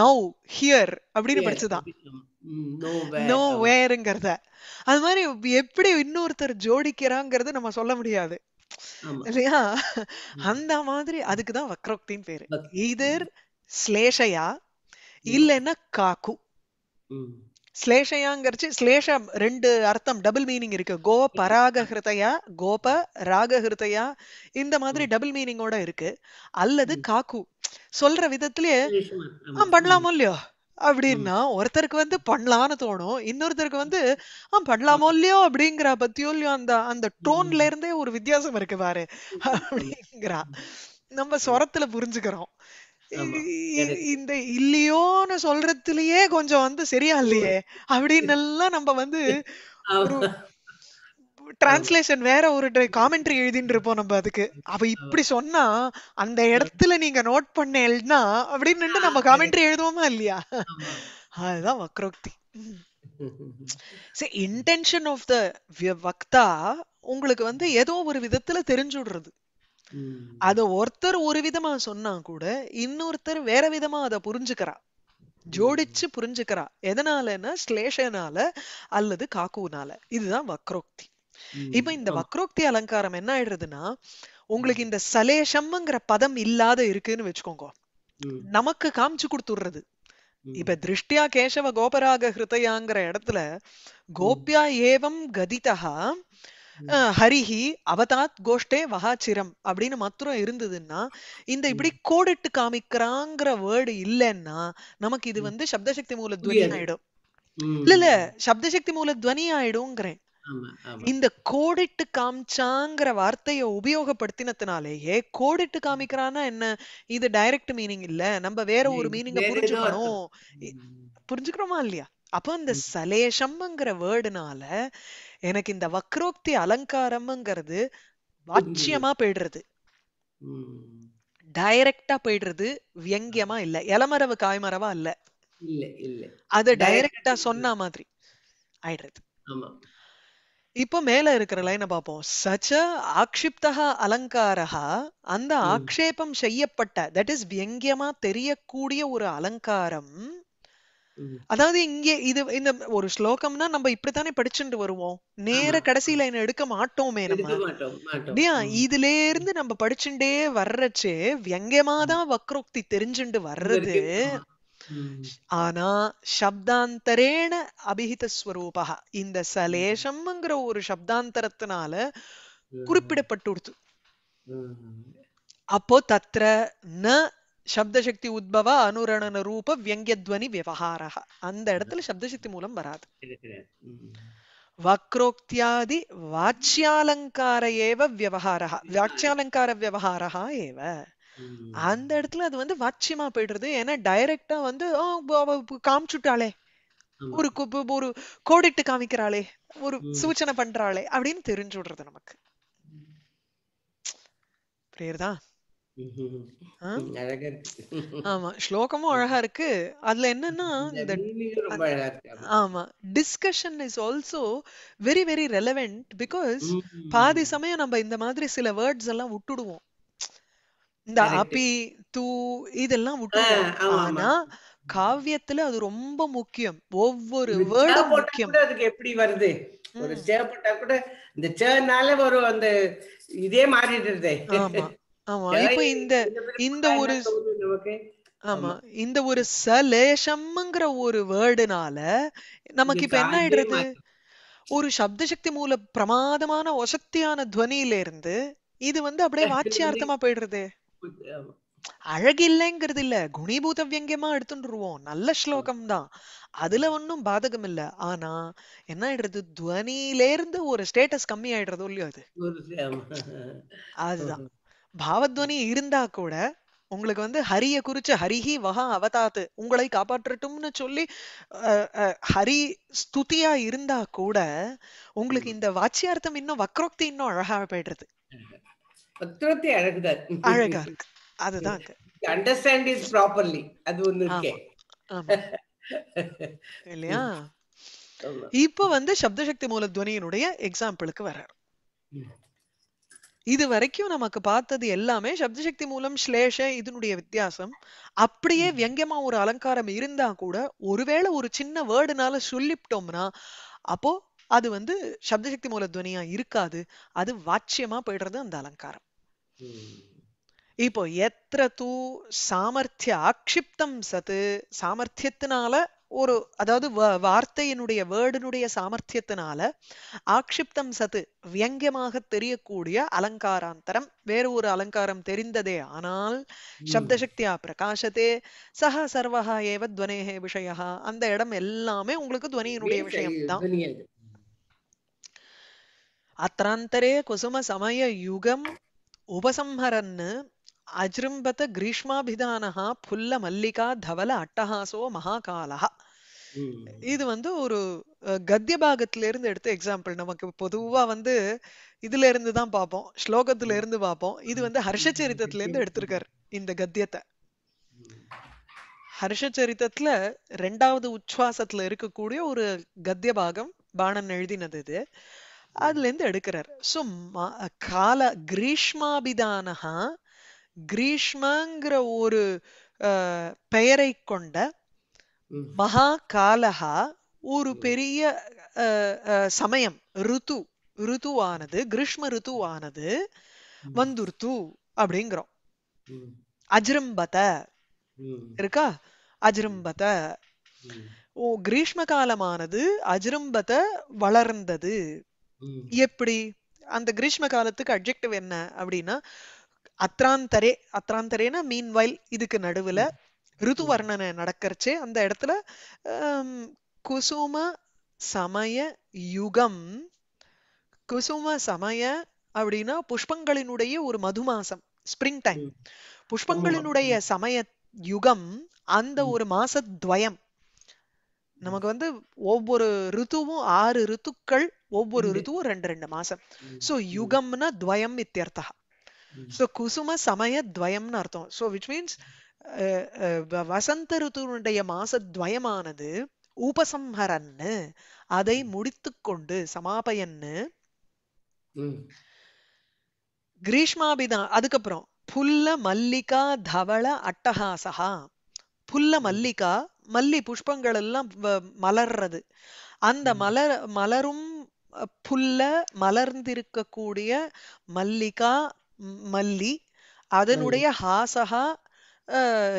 நவ் ஹியர் அப்படின்னு படிச்சுதான் நோ வேருங்கிறத அது மாதிரி எப்படி இன்னொருத்தர் ஜோடிக்கிறாங்கிறது நம்ம சொல்ல முடியாது இல்லையா அந்த மாதிரி அதுக்குதான் வக்ரோக்தின்னு பேரு இதர் ஸ்லேஷயா இல்லைன்னா காக்கு ஸ்லேஷயாங்கிறச்சு ஸ்லேஷம் ரெண்டு அர்த்தம் டபுள் மீனிங் இருக்கு கோ பராக ஹிருதயா கோப ராக ஹிருதயா இந்த மாதிரி டபுள் மீனிங்கோட இருக்கு அல்லது காக்கு சொல்ற விதத்திலேயே ஆ பண்ணலாமோ இல்லையோ அப்படின்னா ஒருத்தருக்கு வந்து பண்ணலான்னு தோணும் இன்னொருத்தருக்கு வந்து ஆ பண்ணலாமோ இல்லையோ அப்படிங்கிற பத்தியோ இல்லையோ அந்த அந்த டோன்ல இருந்தே ஒரு வித்தியாசம் இருக்கு பாரு அப்படிங்கிறா நம்ம சொரத்துல புரிஞ்சுக்கிறோம் இந்த இல்லையோன்னு சொல்றதுலயே கொஞ்சம் வந்து சரியா இல்லையே அப்படின்னு எல்லாம் நம்ம வந்து டிரான்ஸ்லேஷன் வேற ஒரு காமெண்ட்ரி எழுதிட்டு இருப்போம் நம்ம அதுக்கு அவ இப்படி சொன்னா அந்த இடத்துல நீங்க நோட் பண்ண எழுதினா அப்படின்னு நம்ம காமெண்ட்ரி எழுதுவோமா இல்லையா அதுதான் வக்ரோக்தி இன்டென்ஷன் ஆஃப் த வக்தா உங்களுக்கு வந்து ஏதோ ஒரு விதத்துல தெரிஞ்சு விடுறது அத ஒருத்தர் ஒரு விதமா சொன்னா கூட இன்னொருத்தர் வேற விதமா அத புரிஞ்சுக்கிறா ஜோடிச்சு புரிஞ்சுக்கிறா எதனாலன்னா ஸ்லேஷனால அல்லது காக்குனால இதுதான் வக்ரோக்தி இப்ப இந்த வக்ரோக்தி அலங்காரம் என்ன ஆயிடுறதுன்னா உங்களுக்கு இந்த சலேஷம்ங்கிற பதம் இல்லாத இருக்குன்னு வச்சுக்கோங்க நமக்கு காமிச்சு கொடுத்துடுறது இப்ப திருஷ்டியா கேசவ கோபராக ஹிருதயாங்கிற இடத்துல கோபியா ஏவம் கதிதா ஹரிஹி அவதாத் கோஷ்டே வகாச்சிரம் அப்படின்னு மாத்திரம் இருந்ததுன்னா இந்த இப்படி கோடிட்டு காமிக்கிறாங்கிற வேர்டு இல்லைன்னா நமக்கு இது வந்து சப்தசக்தி மூல துவனி ஆயிடும் இல்ல இல்ல சப்தசக்தி மூல துவனி ஆயிடும்ங்கிறேன் இந்த கோடிட்டு காமிச்சாங்கிற வார்த்தைய உபயோகப்படுத்தினதுனாலேயே கோடிட்டு காமிக்கிறானா என்ன இது டைரக்ட் மீனிங் இல்ல நம்ம வேற ஒரு மீனிங் புரிஞ்சுக்கணும் புரிஞ்சுக்கிறோமா இல்லையா அப்போ இந்த சலேஷம்ங்கிற வேர்டுனால எனக்கு இந்த வக்ரோக்தி அலங்காரம்ங்கிறது வாட்சியமா போயிடுறது டைரக்டா போயிடுறது வியங்கியமா இல்ல இளமரவு காய்மரவா இல்ல அது டைரக்டா சொன்ன மாதிரி ஆயிடுறது இப்போ மேல இருக்கிற லைனை பார்ப்போம் சச்ச ஆக்ஷிப்தா அலங்காரா அந்த ஆக்ஷேபம் செய்யப்பட்ட தட் இஸ் வியங்கியமா தெரியக்கூடிய ஒரு அலங்காரம் அதாவது இங்கே இது இந்த ஒரு ஸ்லோகம்னா நம்ம இப்படித்தானே படிச்சுட்டு வருவோம் நேர கடைசி லைன் எடுக்க மாட்டோமே நம்ம இல்லையா இதுல இருந்து நம்ம படிச்சுட்டே வர்றச்சு வியங்கமாதான் வக்ரோக்தி தெரிஞ்சுண்டு வர்றது ஆனா சப்தாந்தரேன அபிஹித ஸ்வரூபா இந்த சலேஷம்ங்கிற ஒரு சப்தாந்தரத்தினால குறிப்பிடப்பட்டு அப்போ தத்ர ந சப்தசக்தி உத்பவ அனுரணன ரூப வியங்கியத்வனி விவகார அந்த இடத்துல சப்தசக்தி மூலம் வராது வக்ரோக்தியாதி வாட்சியாலங்கார ஏவ விவகாரா வாட்சியாலங்கார விவகாரா ஏவ அந்த இடத்துல அது வந்து வாட்சியமா போயிடுறது ஏன்னா டைரக்டா வந்து காமிச்சுட்டாளே ஒரு ஒரு கோடிட்டு காமிக்கிறாளே ஒரு சூச்சனை பண்றாளே அப்படின்னு தெரிஞ்சு விடுறது நமக்கு புரியுறதா ஆமா ஸ்லோகமும் அழகா இருக்கு அதுல என்னன்னா ஆமா discussion is also very very relevant because பாதி சமயம் நம்ம இந்த மாதிரி சில வேர்ட்ஸ் எல்லாம் விட்டுடுவோம் இந்த அபி தூ இதெல்லாம் விட்டுடுவோம் ஆனா காவியத்துல அது ரொம்ப முக்கியம் ஒவ்வொரு வேர்டும் முக்கியம் அதுக்கு எப்படி வருது ஒரு சே கூட இந்த சேனால வரும் அந்த இதே மாறிடுறதே ஆமா ஆமா இப்ப இந்த இந்த ஒரு ஆமா இந்த ஒரு சலேஷம்ங்கிற ஒரு வேர்டுனால நமக்கு இப்ப என்ன ஆயிடுறது ஒரு சக்தி மூல பிரமாதமான ஒசக்தியான துவனியில இருந்து இது வந்து அப்படியே வாட்சியார்த்தமா போயிடுறது இல்லைங்கிறது இல்ல குணிபூத வியங்கியமா எடுத்துருவோம் நல்ல ஸ்லோகம் தான் அதுல ஒன்னும் பாதகம் இல்ல ஆனா என்ன ஆயிடுறது துவனியில இருந்து ஒரு ஸ்டேட்டஸ் கம்மி ஆயிடுறதோ இல்லையோ அது அதுதான் பாவத்வனி இருந்தா கூட உங்களுக்கு வந்து ஹரிய குறிச்சு ஹரிஹி வகா அவதாத்து உங்களை காப்பாற்றட்டும்னு சொல்லி ஹரி ஸ்துதியா இருந்தா கூட உங்களுக்கு இந்த வாட்சியார்த்தம் இன்னும் வக்ரோக்தி இன்னும் அழகா போயிடுறது அழகா இருக்கு அதுதான் அண்டர்ஸ்டாண்ட் இஸ் ப்ராப்பர்லி அது ஒண்ணு இல்லையா இப்போ வந்து சப்தசக்தி துவனியினுடைய எக்ஸாம்பிளுக்கு வர்றாரு இது வரைக்கும் நமக்கு பார்த்தது எல்லாமே சப்தசக்தி மூலம் ஸ்லேஷ இதனுடைய வித்தியாசம் அப்படியே வியங்கமா ஒரு அலங்காரம் இருந்தா கூட ஒருவேளை ஒரு சின்ன வேர்டுனால சொல்லிவிட்டோம்னா அப்போ அது வந்து சப்தசக்தி மூல துவனியா இருக்காது அது வாட்சியமா போயிடுறது அந்த அலங்காரம் இப்போ எத்திர தூ சாமர்த்திய ஆக்ஷிப்தம் சத்து சாமர்த்தியத்தினால ஒரு அதாவது வார்த்தையினுடைய வேர்டினுடைய சாமர்த்தியத்தினால ஆக்ஷிப்தம் சத்து வியங்கியமாக தெரியக்கூடிய அலங்காராந்தரம் வேறு ஒரு அலங்காரம் தெரிந்ததே ஆனால் சப்தசக்தியா பிரகாசத்தே சஹ சர்வஹா ஏவ துவனேகே விஷயா அந்த இடம் எல்லாமே உங்களுக்கு துவனியினுடைய விஷயம்தான் அத்திராந்தரே குசும சமய யுகம் உபசம்ஹரன்னு அஜிரும்பத கிரீஷ்மாபிதானஹ புல்ல மல்லிகா தவல அட்டஹாசோ மகாகாலஹ இது வந்து ஒரு கத்திய பாகத்துல இருந்து எடுத்த எக்ஸாம்பிள் நமக்கு பொதுவா வந்து இதுல இருந்து தான் பார்ப்போம் ஸ்லோகத்துல இருந்து பார்ப்போம் இது வந்து ஹர்ஷச்சரித்தத்துல இருந்து எடுத்திருக்காரு இந்த கத்தியத்தை ஹர்ஷச்சரித்தத்துல ரெண்டாவது உச்சுவாசத்துல இருக்கக்கூடிய ஒரு கத்திய பாகம் பாணன் எழுதினது இது அதுல இருந்து எடுக்கிறார் சோ கால கிரீஷ்மாபிதானஹா கிரீஷ்மங்கிற ஒரு பெயரை கொண்ட மகா காலஹா ஒரு பெரிய சமயம் ருத்து ருத்துவானது கிரீஷ்ம வந்து வந்துருத்து அப்படிங்கிறோம் அஜ்ரம்பத இருக்கா அஜ்ரம்பத ஓ கிரீஷ்ம காலமானது அஜ்ரம்பத வளர்ந்தது எப்படி அந்த கிரீஷ்ம காலத்துக்கு அப்ஜெக்டிவ் என்ன அப்படின்னா அத்ராந்தரே அத்ராந்தரேனா மீன் வயல் இதுக்கு நடுவுல ரிது வர்ணனை நடக்கிறச்சே அந்த இடத்துல குசும சமய யுகம் குசும சமய அப்படின்னா புஷ்பங்களினுடைய ஒரு மதுமாசம் ஸ்பிரிங் டைம் புஷ்பங்களினுடைய சமய யுகம் அந்த ஒரு மாசத்வயம் நமக்கு வந்து ஒவ்வொரு ரித்துவும் ஆறு ரித்துக்கள் ஒவ்வொரு ரித்துவும் ரெண்டு ரெண்டு மாசம் சோ யுகம்னா துவயம் இத்தியர்த்தகா ஸோ குசும துவயம்னு அர்த்தம் ஸோ விச் மீன்ஸ் வசந்த ருத்துனுடைய துவயமானது உபசம்ஹரன்னு அதை முடித்து கொண்டு சமாபயன்னு கிரீஷ்மாபிதான் அதுக்கப்புறம் புல்ல மல்லிகா தவள அட்டஹாசகா புல்ல மல்லிகா மல்லி புஷ்பங்கள் எல்லாம் மலர்றது அந்த மலர் மலரும் புல்ல மலர்ந்திருக்கக்கூடிய மல்லிகா மல்லி அதனுடைய ஹாசகா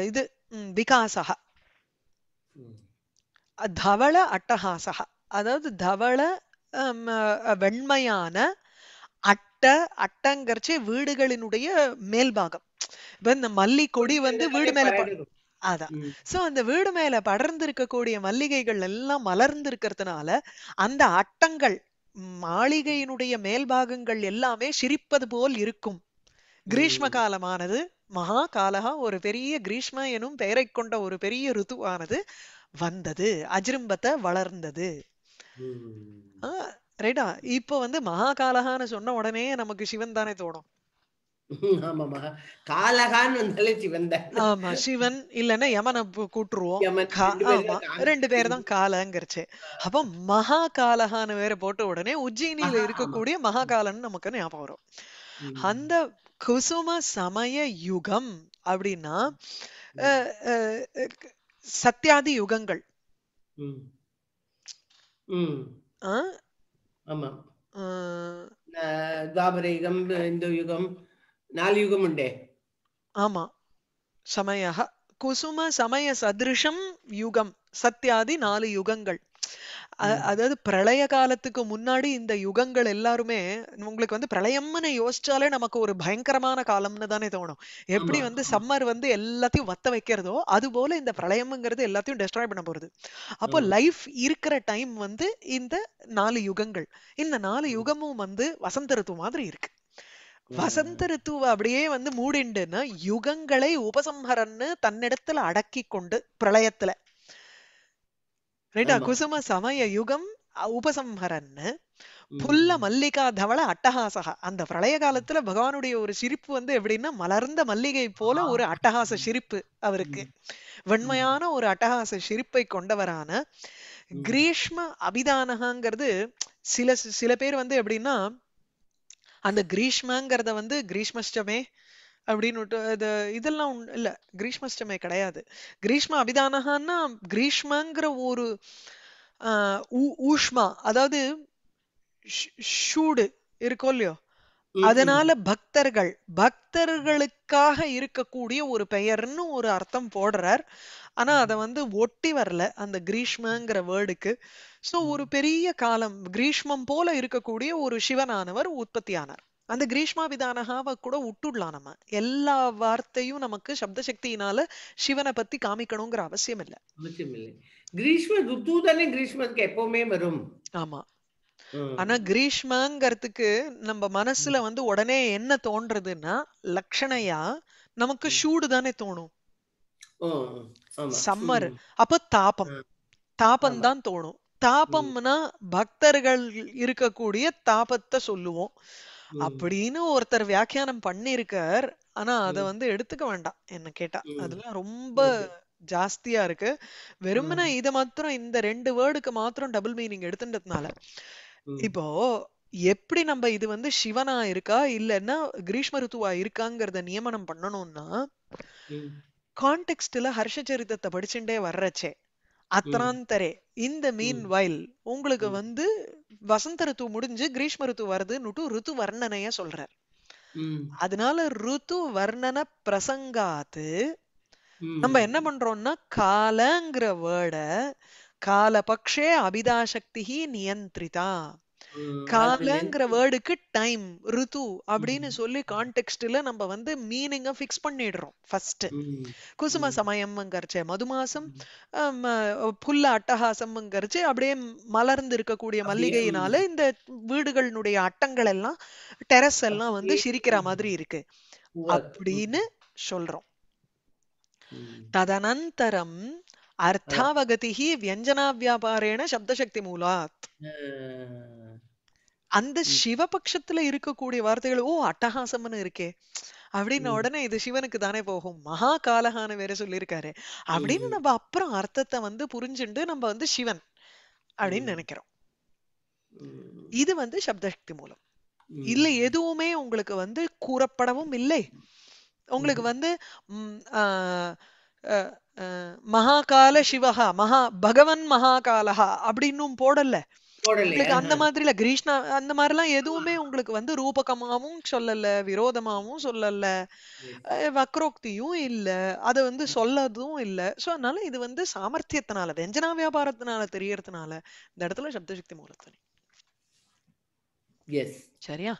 இது விகாசகா தவள அட்டஹாசகா அதாவது தவள வெண்மையான அட்ட அட்டங்கரிச்சே வீடுகளினுடைய மேல்பாகம் இப்ப இந்த மல்லி கொடி வந்து வீடு மேல அதான் சோ அந்த வீடு மேல படர்ந்து இருக்கக்கூடிய மல்லிகைகள் எல்லாம் மலர்ந்து இருக்கிறதுனால அந்த அட்டங்கள் மாளிகையினுடைய மேல்பாகங்கள் எல்லாமே சிரிப்பது போல் இருக்கும் கிரீஷ்ம காலமானது மகா காலகா ஒரு பெரிய கிரீஷ்ம எனும் பெயரை கொண்ட ஒரு பெரிய ருத்துவானது வந்தது அஜிரும்பத்தை வளர்ந்தது ரைட்டா இப்போ வந்து மகா காலகான்னு சொன்ன உடனே நமக்கு சிவன் தானே தோணும் ஆமா சிவன் இல்லன்னா யமனை கூட்டுருவோம் ரெண்டு அப்ப மகா காலகான்னு வேற போட்ட உடனே உஜ்ஜயினியில இருக்கக்கூடிய மகாகாலன் நமக்கு ஞாபகம் வரும் அந்த குசும சமய யுகம் அப்படின்னா சத்தியாதி யுகங்கள் ஆமா தாபர யுகம் இந்த யுகம் நாலு யுகம் உண்டே ஆமா சமய குசும சமய சதிருஷம் யுகம் சத்தியாதி நாலு யுகங்கள் அதாவது பிரளய காலத்துக்கு முன்னாடி இந்த யுகங்கள் எல்லாருமே உங்களுக்கு வந்து பிரளயம்னு யோசிச்சாலே நமக்கு ஒரு பயங்கரமான காலம்னு தானே தோணும் எப்படி வந்து சம்மர் வந்து எல்லாத்தையும் வத்த வைக்கிறதோ அது போல இந்த பிரளயம்ங்கிறது எல்லாத்தையும் டெஸ்ட்ராய் பண்ண போறது அப்போ லைஃப் இருக்கிற டைம் வந்து இந்த நாலு யுகங்கள் இந்த நாலு யுகமும் வந்து வசந்த ரித்து மாதிரி இருக்கு வசந்த ரித்து அப்படியே வந்து மூடிண்டுன்னா யுகங்களை உபசம்ஹரன்னு தன்னிடத்துல அடக்கி கொண்டு பிரளயத்துல ರೈಟ್ ಕುಸುಮ ಸಮಯ ಯುಗಂ உபசம்ஹரன் புல்ல மல்லிகா தவள அட்டகாசகா அந்த பிரளய காலத்துல பகவானுடைய ஒரு சிரிப்பு வந்து எப்படின்னா மலர்ந்த மல்லிகை போல ஒரு அட்டகாச சிரிப்பு அவருக்கு வெண்மையான ஒரு அட்டகாச சிரிப்பை கொண்டவரான கிரீஷ்ம அபிதானகாங்கிறது சில சில பேர் வந்து எப்படின்னா அந்த கிரீஷ்மங்கிறத வந்து கிரீஷ்மஷ்டமே அப்படின்னு அது இதெல்லாம் இல்ல கிரீஷ்மஷ்டமே கிடையாது கிரீஷ்ம அபிதானகான்னா கிரீஷ்மங்கிற ஒரு ஊஷ்மா அதாவது ஷூடு இருக்கோ இல்லையோ அதனால பக்தர்கள் பக்தர்களுக்காக இருக்கக்கூடிய ஒரு பெயர்னு ஒரு அர்த்தம் போடுறார் ஆனா அத வந்து ஒட்டி வரல அந்த கிரீஷ்மங்கிற வேர்டுக்கு சோ ஒரு பெரிய காலம் கிரீஷ்மம் போல இருக்கக்கூடிய ஒரு சிவனானவர் உற்பத்தியானார் அந்த கிரீஷ்மா விதானகாவை கூட விட்டுடலாம் நம்ம எல்லா வார்த்தையும் நமக்கு சப்த சக்தியினால சிவனை பத்தி காமிக்கணுங்கிற அவசியம் இல்லை அவசியம் இல்லை கிரீஷ்ம ருத்து தானே கிரீஷ்மத்துக்கு எப்பவுமே வரும் ஆமா ஆனா கிரீஷ்மங்கிறதுக்கு நம்ம மனசுல வந்து உடனே என்ன தோன்றதுன்னா லக்ஷணையா நமக்கு சூடு தானே தோணும் சம்மர் அப்ப தாபம் தாபம் தான் தோணும் தாபம்னா பக்தர்கள் இருக்கக்கூடிய தாபத்தை சொல்லுவோம் அப்படின்னு ஒருத்தர் வியாக்கியானம் பண்ணிருக்கார் ஆனா அத வந்து எடுத்துக்க வேண்டாம் என்ன கேட்டா அதெல்லாம் ரொம்ப ஜாஸ்தியா இருக்கு வெறுமனா இத மாத்திரம் இந்த ரெண்டு வேர்டுக்கு மாத்திரம் டபுள் மீனிங் எடுத்துட்டதுனால இப்போ எப்படி நம்ம இது வந்து சிவனா இருக்கா இல்லைன்னா கிரீஷ்ம ருத்துவா இருக்காங்கிறத நியமனம் பண்ணணும்னா கான்டெக்ட்ல ஹர்ஷ சரித்திரத்தை படிச்சுட்டே வர்றச்சே அத்தராந்தரே இந்த மீன் வயல் உங்களுக்கு வந்து வசந்த ரித்து முடிஞ்சு கிரீஷ்ம ரித்து வருதுன்னுட்டு ருத்து வர்ணனைய சொல்றார் அதனால ருத்து வர்ணன பிரசங்காத்து நம்ம என்ன பண்றோம்னா காலங்கிற வேர்ட கால பக்ஷே அபிதாசக்தி நியந்திரிதா காலங்கிற வேர்டுக்கு டைம் ருது அப்படின்னு சொல்லி கான்டெக்ட்ல நம்ம வந்து மீனிங்க ஃபிக்ஸ் பண்ணிடுறோம் ஃபர்ஸ்ட் குசும சமயம்ங்கிறச்சு மதுமாசம் புல்ல அட்டகாசம்ங்கிறச்சு அப்படியே மலர்ந்து இருக்கக்கூடிய மல்லிகையினால இந்த வீடுகளினுடைய அட்டங்கள் எல்லாம் டெரஸ் எல்லாம் வந்து சிரிக்கிற மாதிரி இருக்கு அப்படின்னு சொல்றோம் ததனந்தரம் வியாபாரேன சப்தசக்தி மூலாத் அந்த சிவபக்ஷத்துல இருக்கக்கூடிய வார்த்தைகள் ஓ அட்டகாசம்னு இருக்கே அப்படின்னு உடனே இது சிவனுக்கு தானே போகும் மகா காலகான வேற சொல்லியிருக்காரு அப்படின்னு நம்ம அப்புறம் அர்த்தத்தை வந்து புரிஞ்சுண்டு நம்ம வந்து சிவன் அப்படின்னு நினைக்கிறோம் இது வந்து சப்தசக்தி மூலம் இல்ல எதுவுமே உங்களுக்கு வந்து கூறப்படவும் இல்லை உங்களுக்கு வந்து மகாகால சிவகா மகா பகவன் மகாகாலகா அப்படின்னும் போடல உங்களுக்கு அந்த மாதிரில கிரீஷ்ணா அந்த மாதிரி எல்லாம் எதுவுமே உங்களுக்கு வந்து ரூபகமாவும் சொல்லல விரோதமாவும் சொல்லல வக்ரோக்தியும் இல்ல அத வந்து சொல்லதும் இல்ல சோ அதனால இது வந்து சாமர்த்தியத்தினால வெஞ்சனா வியாபாரத்தினால தெரியறதுனால இந்த இடத்துல சப்தசக்தி மூலத்தனி சரியா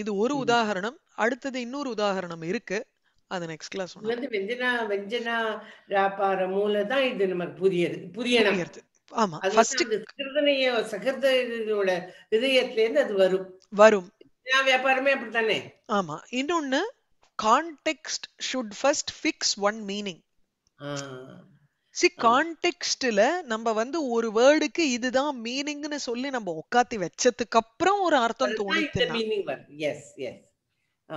இது ஒரு உதாரணம் அடுத்தது இன்னொரு உதாரணம் இருக்கு அது நெக்ஸ்ட் கிளாஸ் வந்து வெஞ்சனா வெஞ்சனா வியாபார மூலதான் இது நமக்கு புரியது புரியது ஆமா ஃபர்ஸ்ட் சகிருதனைய இதயத்துல இருந்து அது வரும் வரும் வியாபாரமே அப்படித்தானே ஆமா இன்னொன்னு context should first fix one meaning see கான்டெக்ஸ்ட்ல நம்ம வந்து ஒரு வேர்டுக்கு இதுதான் மீனிங்னு சொல்லி நம்ம உட்காத்தி வச்சதுக்கு அப்புறம் ஒரு அர்த்தம் தோணுது எஸ் எஸ்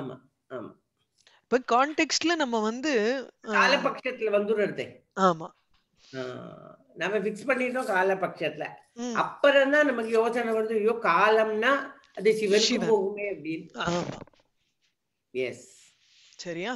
ஆமா ஆமா இப்ப கான்டெக்ஸ்ட்ல நம்ம வந்து காலபட்சத்துல வந்துடுறது ஆமா நம்ம பிக்ஸ் பண்ணிட்டோம் கால பட்சத்துல அப்புறம் தான் நமக்கு யோசனை வருது ஐயோ காலம்னா அது சிவன் போகுமே அப்படின்னு எஸ் சரியா